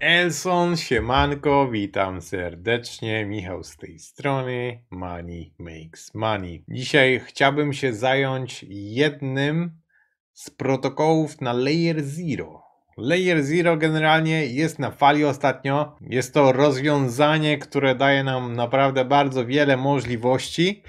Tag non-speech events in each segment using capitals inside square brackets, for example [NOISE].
Elson, siemanko, witam serdecznie. Michał z tej strony, Money Makes Money. Dzisiaj chciałbym się zająć jednym z protokołów na Layer Zero. Layer Zero generalnie jest na fali ostatnio. Jest to rozwiązanie, które daje nam naprawdę bardzo wiele możliwości.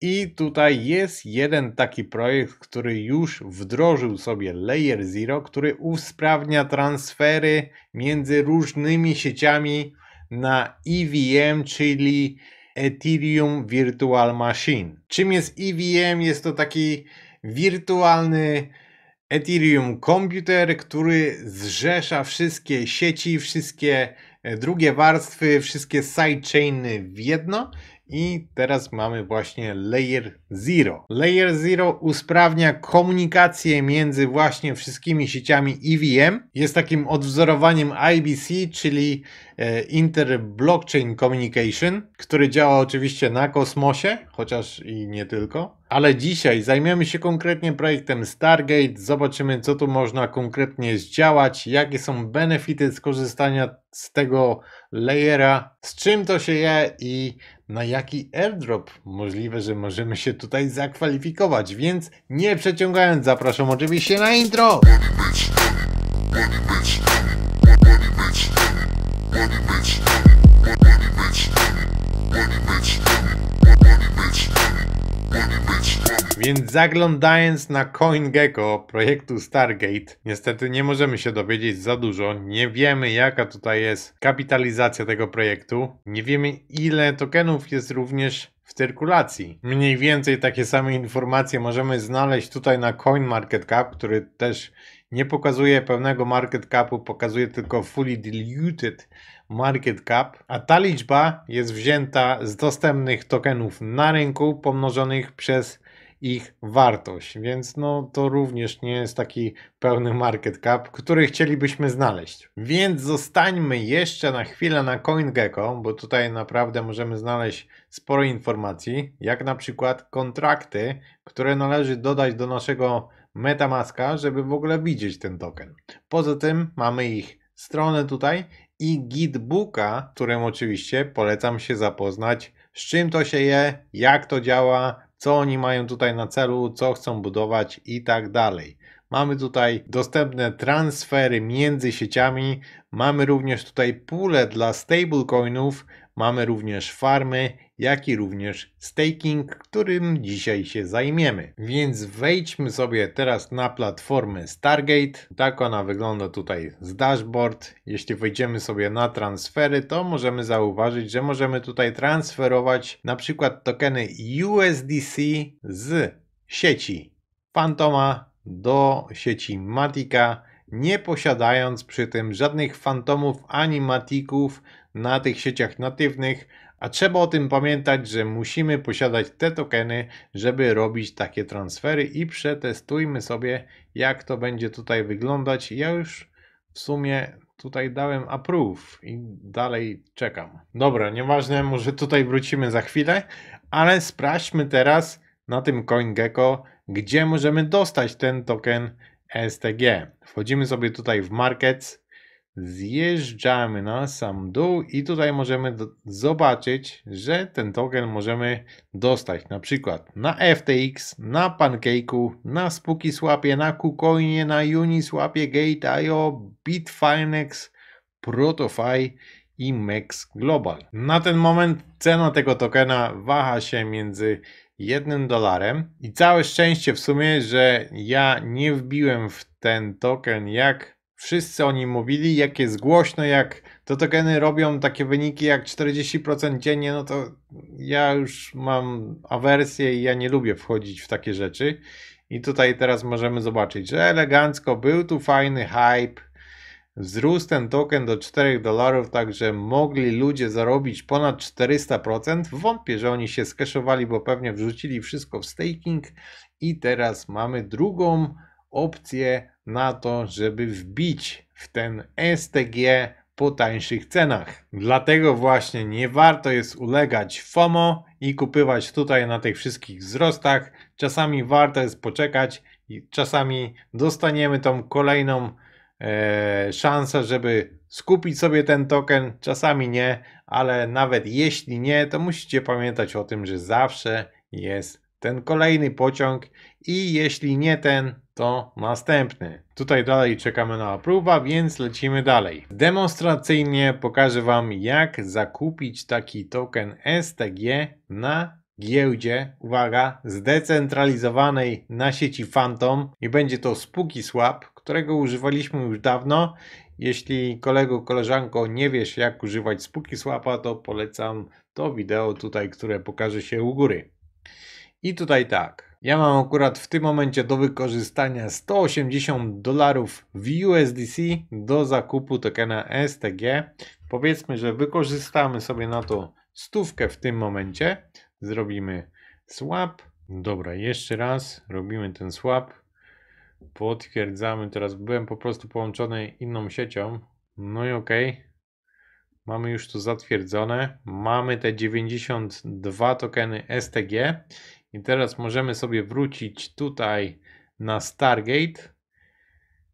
I tutaj jest jeden taki projekt, który już wdrożył sobie Layer Zero, który usprawnia transfery między różnymi sieciami na EVM, czyli Ethereum Virtual Machine. Czym jest EVM? Jest to taki wirtualny Ethereum Computer, który zrzesza wszystkie sieci, wszystkie drugie warstwy, wszystkie sidechainy w jedno i teraz mamy właśnie Layer Zero. Layer Zero usprawnia komunikację między właśnie wszystkimi sieciami EVM. Jest takim odwzorowaniem IBC, czyli E, Inter Blockchain Communication, który działa oczywiście na kosmosie, chociaż i nie tylko. Ale dzisiaj zajmiemy się konkretnie projektem Stargate, zobaczymy co tu można konkretnie zdziałać, jakie są benefity skorzystania z tego layera, z czym to się je i na jaki airdrop możliwe, że możemy się tutaj zakwalifikować. Więc nie przeciągając, zapraszam oczywiście na intro! Money, money, money, więc zaglądając na CoinGecko projektu Stargate, niestety nie możemy się dowiedzieć za dużo. Nie wiemy, jaka tutaj jest kapitalizacja tego projektu. Nie wiemy, ile tokenów jest również w cyrkulacji. Mniej więcej takie same informacje możemy znaleźć tutaj na CoinMarketCap, który też nie pokazuje pełnego market capu, pokazuje tylko fully diluted market cap, a ta liczba jest wzięta z dostępnych tokenów na rynku pomnożonych przez ich wartość, więc no to również nie jest taki pełny market cap, który chcielibyśmy znaleźć. Więc zostańmy jeszcze na chwilę na CoinGecko, bo tutaj naprawdę możemy znaleźć sporo informacji, jak na przykład kontrakty, które należy dodać do naszego MetaMaska, żeby w ogóle widzieć ten token. Poza tym mamy ich stronę tutaj i gitbooka, którym oczywiście polecam się zapoznać, z czym to się je, jak to działa, co oni mają tutaj na celu, co chcą budować i tak dalej. Mamy tutaj dostępne transfery między sieciami, mamy również tutaj pulę dla stablecoinów, Mamy również farmy, jak i również staking, którym dzisiaj się zajmiemy. Więc wejdźmy sobie teraz na platformę Stargate. Tak ona wygląda tutaj z dashboard. Jeśli wejdziemy sobie na transfery, to możemy zauważyć, że możemy tutaj transferować na przykład tokeny USDC z sieci Fantoma do sieci Matica nie posiadając przy tym żadnych fantomów animatików na tych sieciach natywnych, a trzeba o tym pamiętać, że musimy posiadać te tokeny, żeby robić takie transfery i przetestujmy sobie jak to będzie tutaj wyglądać. Ja już w sumie tutaj dałem approve i dalej czekam. Dobra, nieważne, może tutaj wrócimy za chwilę, ale sprawdźmy teraz na tym CoinGecko, gdzie możemy dostać ten token STG. Wchodzimy sobie tutaj w Markets, zjeżdżamy na sam dół i tutaj możemy zobaczyć, że ten token możemy dostać na przykład na FTX, na Pancake'u, na SpookieSwapie, na KuCoinie, na Uniswapie, Gate.io, Bitfinex, Protofy i Max Global. Na ten moment cena tego tokena waha się między jednym dolarem. I całe szczęście w sumie, że ja nie wbiłem w ten token, jak wszyscy o nim mówili, jak jest głośno, jak te tokeny robią takie wyniki jak 40% dziennie, no to ja już mam awersję i ja nie lubię wchodzić w takie rzeczy. I tutaj teraz możemy zobaczyć, że elegancko był tu fajny hype, Wzrósł ten token do 4 dolarów, także mogli ludzie zarobić ponad 400%. Wątpię, że oni się skeszowali, bo pewnie wrzucili wszystko w staking i teraz mamy drugą opcję na to, żeby wbić w ten STG po tańszych cenach. Dlatego właśnie nie warto jest ulegać FOMO i kupywać tutaj na tych wszystkich wzrostach. Czasami warto jest poczekać i czasami dostaniemy tą kolejną E, szansa, żeby skupić sobie ten token, czasami nie, ale nawet jeśli nie, to musicie pamiętać o tym, że zawsze jest ten kolejny pociąg i jeśli nie ten, to następny. Tutaj dalej czekamy na próba, więc lecimy dalej. Demonstracyjnie pokażę Wam jak zakupić taki token STG na giełdzie, uwaga, zdecentralizowanej na sieci Phantom i będzie to Spooky Swap, którego używaliśmy już dawno. Jeśli kolego, koleżanko nie wiesz jak używać spuki słapa, to polecam to wideo tutaj, które pokaże się u góry. I tutaj tak. Ja mam akurat w tym momencie do wykorzystania 180 dolarów w USDC do zakupu tokena STG. Powiedzmy, że wykorzystamy sobie na to stówkę w tym momencie. Zrobimy swap. Dobra, jeszcze raz robimy ten swap. Potwierdzamy teraz. Byłem po prostu połączony inną siecią. No i okej. Mamy już to zatwierdzone. Mamy te 92 tokeny STG. I teraz możemy sobie wrócić tutaj na Stargate.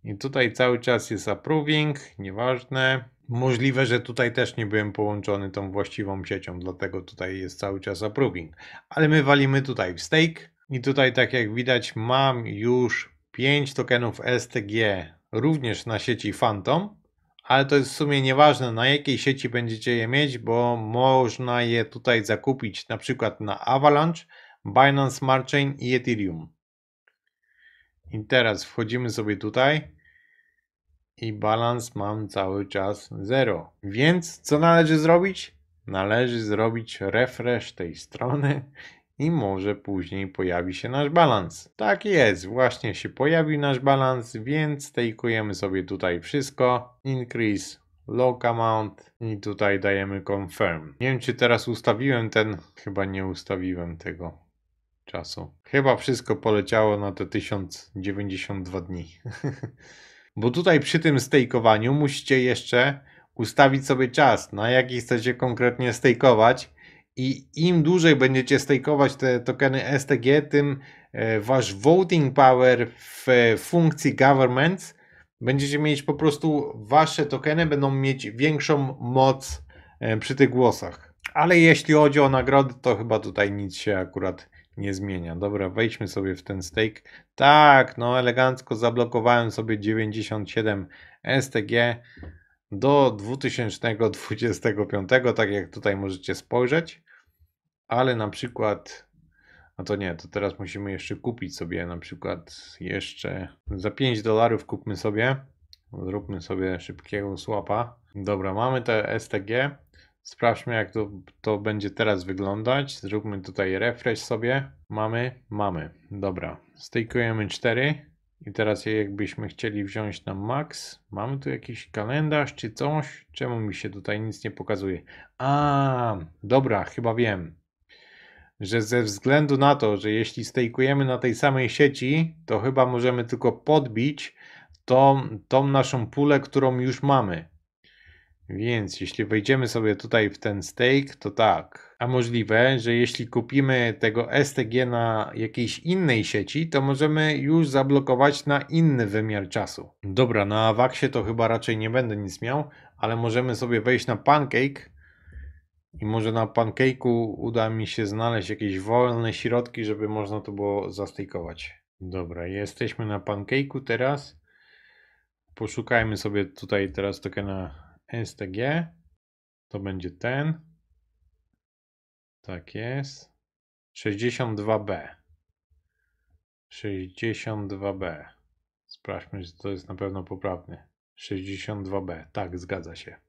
I tutaj cały czas jest approving, nieważne. Możliwe, że tutaj też nie byłem połączony tą właściwą siecią, dlatego tutaj jest cały czas approving. Ale my walimy tutaj w stake i tutaj tak jak widać mam już 5 tokenów STG również na sieci Phantom, ale to jest w sumie nieważne na jakiej sieci będziecie je mieć, bo można je tutaj zakupić na przykład na Avalanche, Binance Smart Chain i Ethereum. I teraz wchodzimy sobie tutaj i balans mam cały czas 0. Więc co należy zrobić? Należy zrobić refresh tej strony i może później pojawi się nasz balans. Tak jest, właśnie się pojawił nasz balans, więc stejkujemy sobie tutaj wszystko. Increase log amount i tutaj dajemy confirm. Nie wiem czy teraz ustawiłem ten, chyba nie ustawiłem tego czasu. Chyba wszystko poleciało na te 1092 dni. [LAUGHS] Bo tutaj przy tym stejkowaniu musicie jeszcze ustawić sobie czas, na jaki chcecie konkretnie stejkować i im dłużej będziecie stakeować te tokeny STG, tym e, wasz voting power w e, funkcji government będziecie mieć po prostu wasze tokeny będą mieć większą moc e, przy tych głosach. Ale jeśli chodzi o nagrody, to chyba tutaj nic się akurat nie zmienia. Dobra, wejdźmy sobie w ten stake. Tak, no elegancko zablokowałem sobie 97 STG do 2025, tak jak tutaj możecie spojrzeć ale na przykład, no to nie, to teraz musimy jeszcze kupić sobie na przykład jeszcze za 5 dolarów kupmy sobie, zróbmy sobie szybkiego słapa. Dobra, mamy te STG, sprawdźmy jak to, to będzie teraz wyglądać, zróbmy tutaj refresh sobie, mamy, mamy, dobra, stejkujemy 4 i teraz jakbyśmy chcieli wziąć na max, mamy tu jakiś kalendarz czy coś, czemu mi się tutaj nic nie pokazuje? A, dobra, chyba wiem że ze względu na to, że jeśli stejkujemy na tej samej sieci, to chyba możemy tylko podbić tą, tą naszą pulę, którą już mamy. Więc jeśli wejdziemy sobie tutaj w ten stake, to tak. A możliwe, że jeśli kupimy tego STG na jakiejś innej sieci, to możemy już zablokować na inny wymiar czasu. Dobra, na Avaxie to chyba raczej nie będę nic miał, ale możemy sobie wejść na Pancake i może na pancake'u uda mi się znaleźć jakieś wolne środki, żeby można to było zastejkować. Dobra, jesteśmy na pancake'u teraz. Poszukajmy sobie tutaj teraz tokena STG. To będzie ten. Tak jest. 62B. 62B. Sprawdźmy, że to jest na pewno poprawny. 62B. Tak, zgadza się.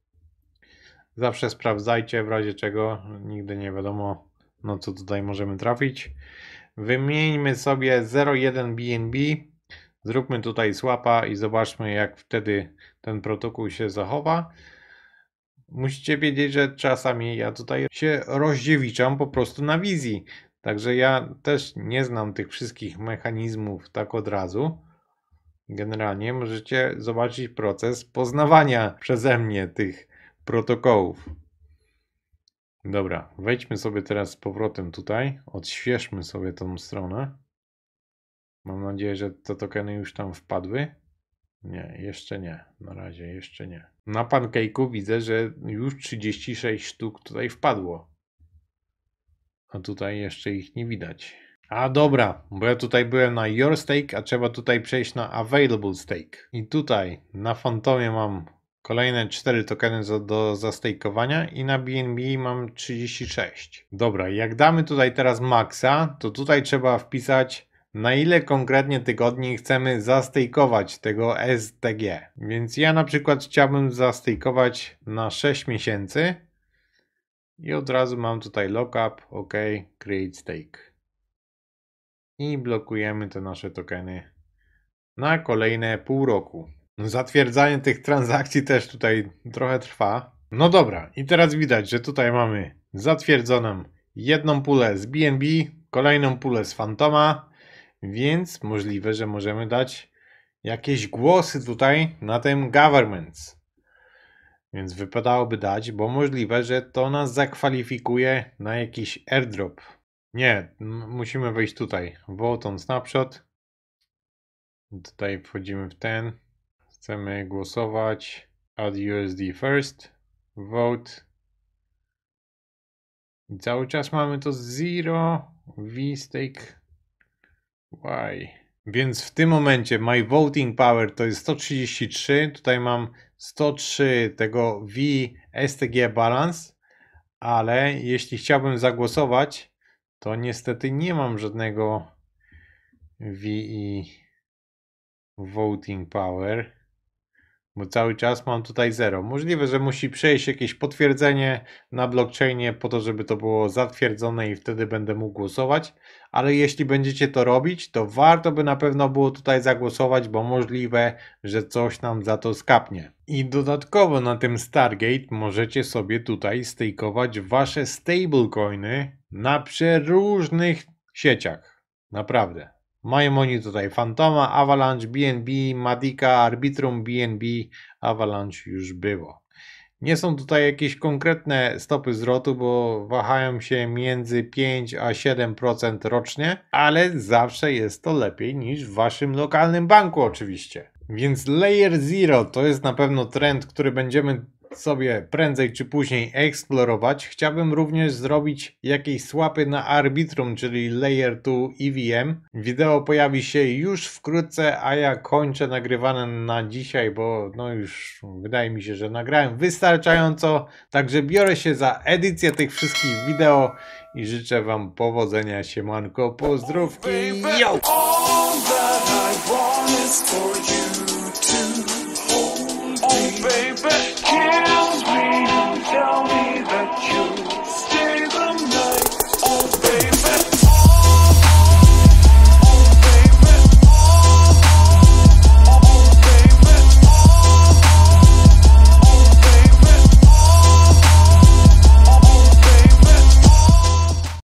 Zawsze sprawdzajcie, w razie czego nigdy nie wiadomo, no co tutaj możemy trafić. Wymieńmy sobie 01 BNB, zróbmy tutaj słapa i zobaczmy, jak wtedy ten protokół się zachowa. Musicie wiedzieć, że czasami ja tutaj się rozdziewiczam po prostu na wizji. Także ja też nie znam tych wszystkich mechanizmów tak od razu. Generalnie możecie zobaczyć proces poznawania przeze mnie tych protokołów. Dobra, wejdźmy sobie teraz z powrotem tutaj. Odświeżmy sobie tą stronę. Mam nadzieję, że te tokeny już tam wpadły. Nie, jeszcze nie. Na razie jeszcze nie. Na pancake'u widzę, że już 36 sztuk tutaj wpadło. A tutaj jeszcze ich nie widać. A dobra, bo ja tutaj byłem na Your Stake, a trzeba tutaj przejść na Available Stake. I tutaj na Fantomie mam Kolejne 4 tokeny do, do zastejkowania i na BNB mam 36. Dobra, jak damy tutaj teraz maksa, to tutaj trzeba wpisać na ile konkretnie tygodni chcemy zastejkować tego STG. Więc ja na przykład chciałbym zastejkować na 6 miesięcy i od razu mam tutaj lockup, OK, create stake. I blokujemy te nasze tokeny na kolejne pół roku. No, zatwierdzanie tych transakcji też tutaj trochę trwa. No dobra, i teraz widać, że tutaj mamy zatwierdzoną jedną pulę z BNB, kolejną pulę z Fantoma, więc możliwe, że możemy dać jakieś głosy tutaj na tym governments. Więc wypadałoby dać, bo możliwe, że to nas zakwalifikuje na jakiś airdrop. Nie, musimy wejść tutaj. Vote on snapshot. Tutaj wchodzimy w ten. Chcemy głosować add USD first, vote. cały czas mamy to zero stake. y. Więc w tym momencie my voting power to jest 133, tutaj mam 103 tego V STG balance, ale jeśli chciałbym zagłosować, to niestety nie mam żadnego VE voting power bo cały czas mam tutaj zero. Możliwe, że musi przejść jakieś potwierdzenie na blockchainie po to, żeby to było zatwierdzone i wtedy będę mógł głosować, ale jeśli będziecie to robić, to warto by na pewno było tutaj zagłosować, bo możliwe, że coś nam za to skapnie. I dodatkowo na tym Stargate możecie sobie tutaj stakeować wasze stablecoiny na przeróżnych sieciach. Naprawdę. Mają oni tutaj Fantoma, Avalanche, BNB, Madika, Arbitrum, BNB, Avalanche już było. Nie są tutaj jakieś konkretne stopy zwrotu, bo wahają się między 5 a 7% rocznie, ale zawsze jest to lepiej niż w waszym lokalnym banku oczywiście. Więc Layer Zero to jest na pewno trend, który będziemy sobie prędzej czy później eksplorować, chciałbym również zrobić jakieś słapy na Arbitrum, czyli Layer 2 EVM. Wideo pojawi się już wkrótce, a ja kończę nagrywane na dzisiaj, bo no już wydaje mi się, że nagrałem wystarczająco. Także biorę się za edycję tych wszystkich wideo i życzę Wam powodzenia, siemanko, pozdrówki, yo!